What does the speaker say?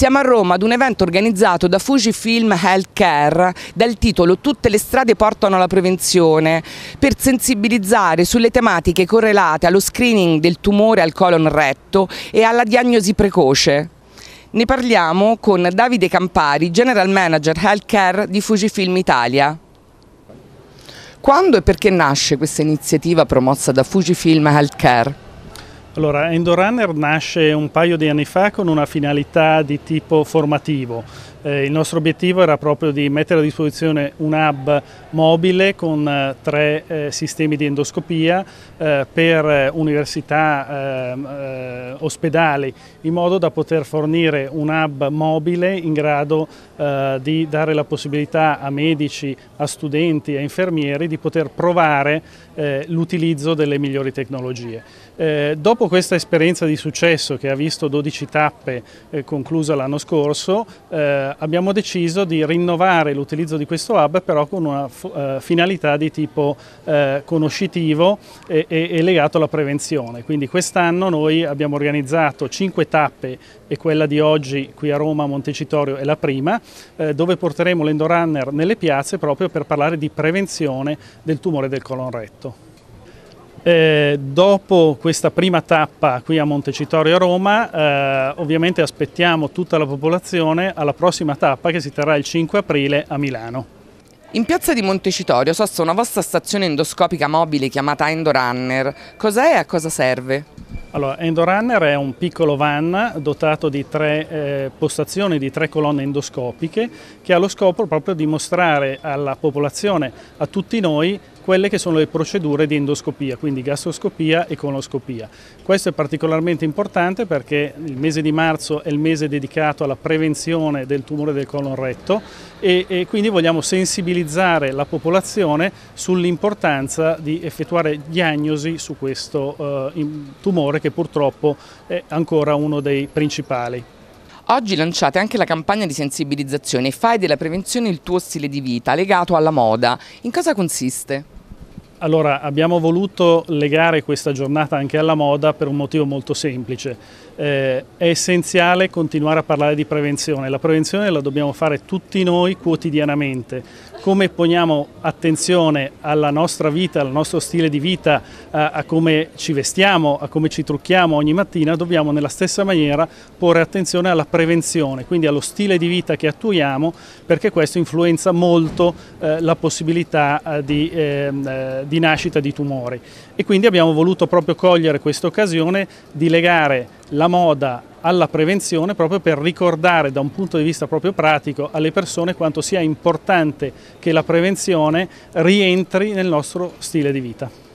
Siamo a Roma ad un evento organizzato da Fujifilm Healthcare dal titolo Tutte le strade portano alla prevenzione per sensibilizzare sulle tematiche correlate allo screening del tumore al colon retto e alla diagnosi precoce. Ne parliamo con Davide Campari, General Manager Healthcare di Fujifilm Italia. Quando e perché nasce questa iniziativa promossa da Fujifilm Healthcare? Allora, Endorunner nasce un paio di anni fa con una finalità di tipo formativo, eh, il nostro obiettivo era proprio di mettere a disposizione un hub mobile con eh, tre eh, sistemi di endoscopia eh, per eh, università, ehm, eh, ospedali, in modo da poter fornire un hub mobile in grado di dare la possibilità a medici, a studenti, a infermieri di poter provare l'utilizzo delle migliori tecnologie. dopo questa esperienza di successo che ha visto 12 tappe conclusa l'anno scorso, eh, abbiamo deciso di rinnovare l'utilizzo di questo hub però con una uh, finalità di tipo uh, conoscitivo e, e, e, legato alla prevenzione. Quindi quest'anno noi abbiamo organizzato cinque tappe e quella di oggi qui a Roma, a Montecitorio, è la prima, eh, dove porteremo l'endorunner nelle piazze proprio per parlare di prevenzione del tumore del colon retto. Eh, dopo questa prima tappa qui a Montecitorio a Roma, eh, ovviamente aspettiamo tutta la popolazione alla prossima tappa che si terrà il 5 aprile a Milano. In piazza di Montecitorio sosta una vostra stazione endoscopica mobile chiamata Endorunner. Cos'è e a cosa serve? Allora, Endorunner è un piccolo van dotato di tre eh, postazioni, di tre colonne endoscopiche che ha lo scopo proprio di mostrare alla popolazione, a tutti noi, quelle che sono le procedure di endoscopia, quindi gastroscopia e coloscopia. Questo è particolarmente importante perché il mese di marzo è il mese dedicato alla prevenzione del tumore del colon retto e, e quindi vogliamo sensibilizzare la popolazione sull'importanza di effettuare diagnosi su questo eh, tumore che purtroppo è ancora uno dei principali. Oggi lanciate anche la campagna di sensibilizzazione Fai della prevenzione il tuo stile di vita legato alla moda. In cosa consiste? Allora, abbiamo voluto legare questa giornata anche alla moda per un motivo molto semplice. Eh, è essenziale continuare a parlare di prevenzione. La prevenzione la dobbiamo fare tutti noi quotidianamente. Come poniamo attenzione alla nostra vita, al nostro stile di vita, a, a come ci vestiamo, a come ci trucchiamo ogni mattina, dobbiamo nella stessa maniera porre attenzione alla prevenzione, quindi allo stile di vita che attuiamo, perché questo influenza molto eh, la possibilità eh, di ehm, eh, di nascita di tumori e quindi abbiamo voluto proprio cogliere questa occasione di legare la moda alla prevenzione proprio per ricordare da un punto di vista proprio pratico alle persone quanto sia importante che la prevenzione rientri nel nostro stile di vita.